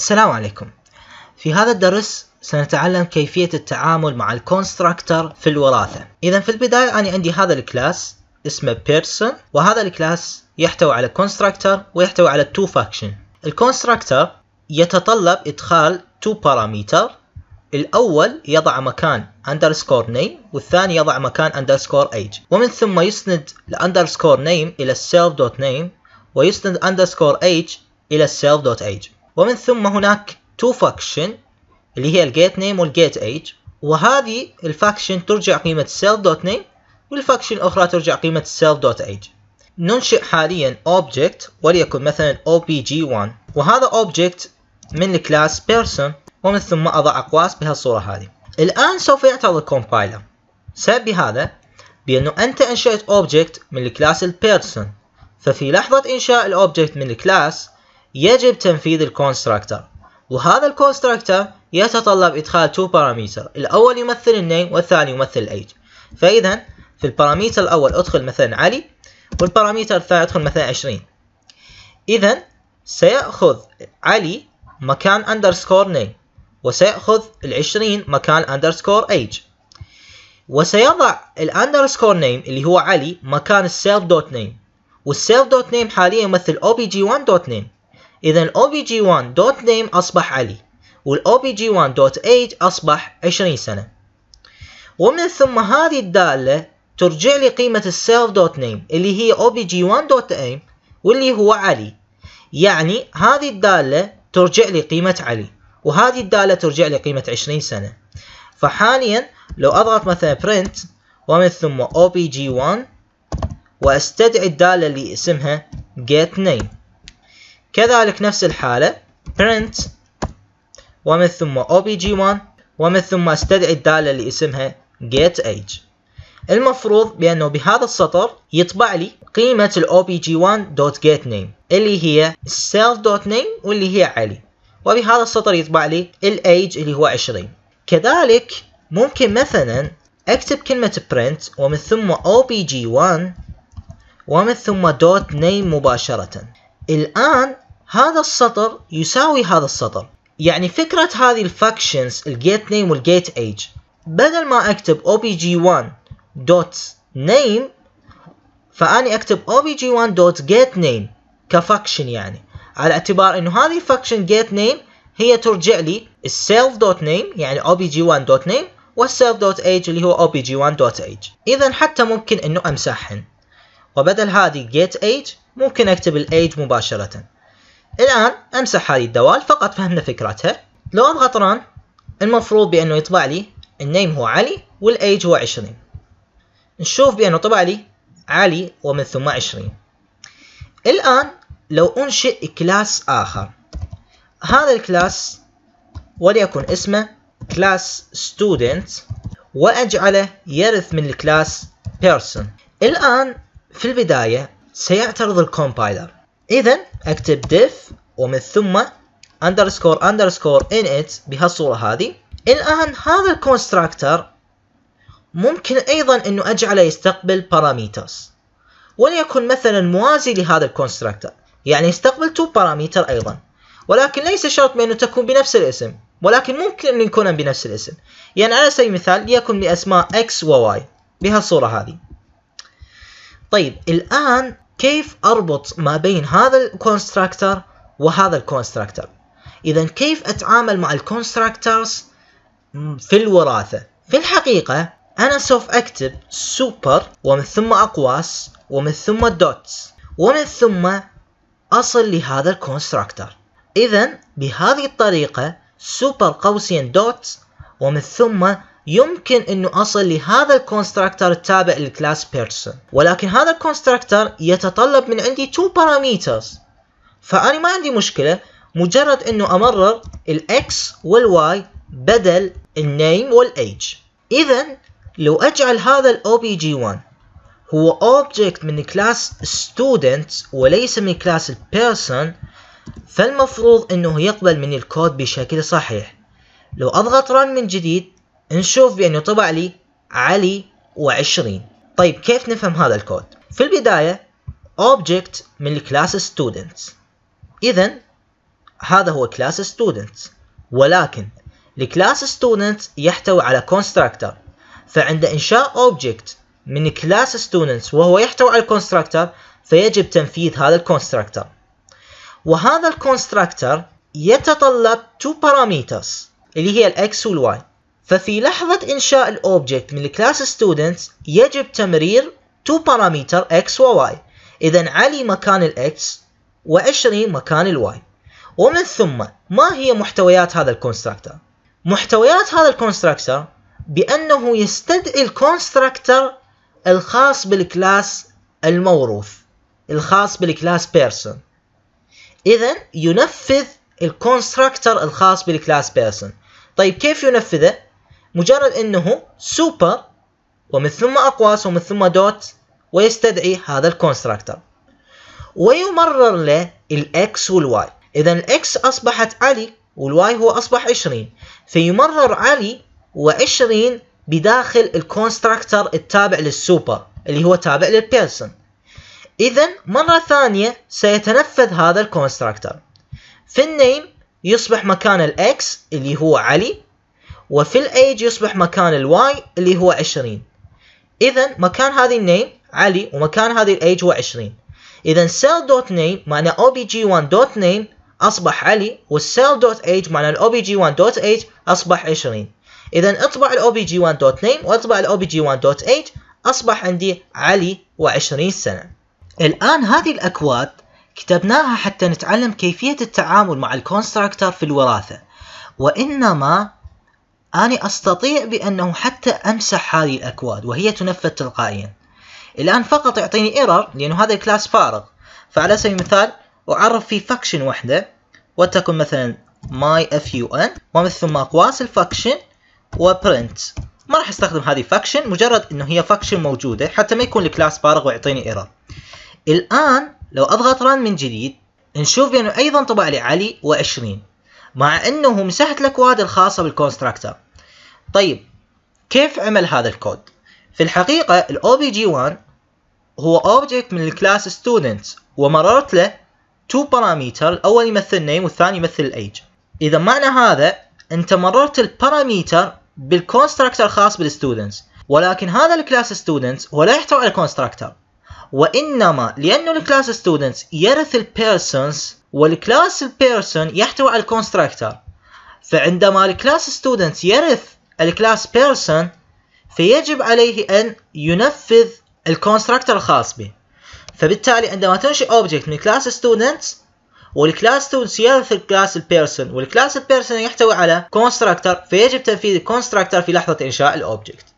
السلام عليكم في هذا الدرس سنتعلم كيفية التعامل مع الكونستراكتر في الوراثة إذا في البداية أنا عندي هذا الكلاس اسمه Person وهذا الكلاس يحتوي على Constructor ويحتوي على تو الـ الكونستراكتر يتطلب إدخال Two Parameter الأول يضع مكان underscore name والثاني يضع مكان underscore age ومن ثم يسند underscore name إلى self.name ويسند underscore age إلى self.age ومن ثم هناك تو فاكشن اللي هي الجيت نيم والجيت ايج وهذه الفاكشن ترجع قيمة self دوت نيم والفاكشن الأخرى ترجع قيمة self دوت ايج ننشئ حاليا object وليكن مثلا opg1 وهذا object من الكلاس person ومن ثم أضع أقواس بهالصورة هذه الآن سوف يعترض الكومبايلر سبب هذا بأنه أنت أنشأت object من الكلاس person ففي لحظة إنشاء الأوبجكت من الكلاس يجب تنفيذ الكونستراكتر وهذا الكونستراكتر يتطلب إدخال 2 باراميتر الأول يمثل النيم والثاني يمثل الأيج فإذا في الباراميتر الأول أدخل مثلا علي والباراميتر الثاني أدخل مثلا 20 إذا سيأخذ علي مكان أندرسكور نيم وسيأخذ العشرين مكان أندرسكور age وسيضع الأندرسكور نيم اللي هو علي مكان السيلف دوت نيم والسيلف دوت نيم حاليا يمثل obg1 دوت نيم إذا ال OBG1 دوت نيم أصبح علي وال OBG1 دوت أصبح 20 سنة ومن ثم هذه الدالة ترجع لي قيمة السيلف دوت نيم اللي هي OBG1 دوت واللي هو علي يعني هذه الدالة ترجع لي قيمة علي وهذه الدالة ترجع لي قيمة 20 سنة فحاليا لو أضغط مثلا print ومن ثم OBG1 واستدعي الدالة اللي اسمها get name كذلك نفس الحالة print ومن ثم obj1 ومن ثم استدعي الدالة اللي اسمها get age المفروض بأنه بهذا السطر يطبع لي قيمة ال obg1.getName اللي هي self.name واللي هي علي وبهذا السطر يطبع لي الايج اللي هو 20 كذلك ممكن مثلا اكتب كلمة print ومن ثم obg1 ومن ثم dot name مباشرة الآن هذا السطر يساوي هذا السطر يعني فكرة هذه الفاكشنز الجيت نيم والجيت ايج بدل ما اكتب obg1.name فاني اكتب obg1.getName كفاكشن يعني على اعتبار انه هذه الفاكشن جيت نيم هي ترجع لي السيلف دوت نيم يعني obg1.name والسيلف دوت ايج اللي هو obg1.age اذا حتى ممكن انه امسحهن وبدل هذه جيت ايج ممكن اكتب الايج مباشرة الآن أمسح هذه الدوال فقط فهمنا فكرتها لو أضغط ران المفروض بأنه يطبع لي النيم هو علي والأيج هو 20 نشوف بأنه طبع لي علي ومن ثم 20 الآن لو أنشئ كلاس آخر هذا الكلاس وليكن اسمه كلاس ستودنت وأجعله يرث من الكلاس بيرسون الآن في البداية سيعترض الكومبايلر اذا اكتب def ومن ثم اندرسكور اندرسكور init بهالصورة هذه الان هذا الكونستراكتر ممكن ايضا انه اجعله يستقبل باراميترز وليكن مثلا موازي لهذا الكونستراكتر يعني يستقبل تو باراميتر ايضا ولكن ليس شرط بانه تكون بنفس الاسم ولكن ممكن ان يكون بنفس الاسم يعني على سبيل المثال ليكن لاسماء x و y بهالصورة هذه طيب الان كيف اربط ما بين هذا الكونستراكتر وهذا الكونستراكتر اذا كيف اتعامل مع الكونستراكترز في الوراثه في الحقيقه انا سوف اكتب سوبر ومن ثم اقواس ومن ثم دوتس ومن ثم اصل لهذا الكونستراكتر اذا بهذه الطريقه سوبر قوسين دوتس ومن ثم يمكن انه اصل لهذا الكونستراكتر التابع للكلاس بيرسون ولكن هذا الكونستراكتر يتطلب من عندي تو باراميترز فانا ما عندي مشكله مجرد انه امرر الاكس والواي بدل النيم والايج اذا لو اجعل هذا الاو بي جي 1 هو اوبجكت من كلاس ستودنت وليس من كلاس البيرسون فالمفروض انه يقبل من الكود بشكل صحيح لو اضغط ران من جديد نشوف بأنه طبع لي علي وعشرين طيب كيف نفهم هذا الكود؟ في البداية object من الكلاس students إذا هذا هو كلاس students ولكن الكلاس students يحتوي على constructor فعند إنشاء object من كلاس students وهو يحتوي على constructor فيجب تنفيذ هذا constructor وهذا constructor يتطلب two parameters اللي هي الاكس والواي ففي لحظة إنشاء الأوبجكت من الكلاس students يجب تمرير 2 بارامتر x و y إذا علي مكان x وعشري مكان y ومن ثم ما هي محتويات هذا الكونستراكتر محتويات هذا الكونستراكتر بأنه يستدعي الكونستراكتر الخاص بالكلاس الموروث الخاص بالكلاس بيرسون إذا ينفذ الكونستراكتر الخاص بالكلاس بيرسون طيب كيف ينفذه مجرد انه سوبر ومن ثم اقواس ومن ثم دوت ويستدعي هذا الكونستراكتر ويمرر له الاكس والواي اذا الاكس اصبحت علي والواي هو اصبح 20 فيمرر علي و20 بداخل الكونستراكتر التابع للسوبر اللي هو تابع للبيرسون اذا مرة ثانية سيتنفذ هذا الكونستراكتر في النيم يصبح مكان الاكس اللي هو علي وفي الايج يصبح مكان الواي اللي هو 20 اذا مكان هذه النيم علي ومكان هذه الايج هو 20 اذا cell dot name معنى obg1 dot name اصبح علي والcell dot age معنى الobg1 dot age اصبح 20 اذا اطبع الobg1 dot name واطبع الobg1 dot age اصبح عندي علي و20 سنه الان هذه الاكواد كتبناها حتى نتعلم كيفيه التعامل مع الكونستراكتر في الوراثه وانما أنا أستطيع بأنه حتى أمسح هذه الأكواد وهي تنفذ تلقائيا الآن فقط يعطيني error لأنه هذا الكلاس فارغ فعلى سبيل المثال أعرف في فاكشن واحدة وتكن مثلا myfun ومن ثم أقواس الفاكشن وبرنت ما راح استخدم هذه فاكشن مجرد انه هي فاكشن موجوده حتى ما يكون الكلاس فارغ ويعطيني ايرور الان لو اضغط ران من جديد نشوف بانه ايضا طبع لي علي و20 مع انه مسحت الاكواد الخاصه بالكونستراكتر طيب كيف عمل هذا الكود في الحقيقه الـ obg 1 هو object من الكلاس student ومررت له two parameter الاول يمثل name والثاني يمثل age اذا معنى هذا انت مررت الباراميتر بالكونستراكتر الخاص بالستودنتس ولكن هذا الكلاس ستودنتس هو لا يحتوي على كونستراكتر وإنما لأن الكلاس ستودنتس يرث البيرسونز والكلاس البيرسون يحتوي على الكونستراكتر فعندما الكلاس ستودنتس يرث الكلاس بيرسون فيجب عليه أن ينفذ الكونستراكتر الخاص به فبالتالي عندما تنشئ اوبجكت من كلاس ستودنتس والكلاس ستودنتس يرث الكلاس البيرسون والكلاس البيرسون يحتوي على كونستراكتر فيجب تنفيذ الكونستراكتر في لحظة انشاء الاوبجكت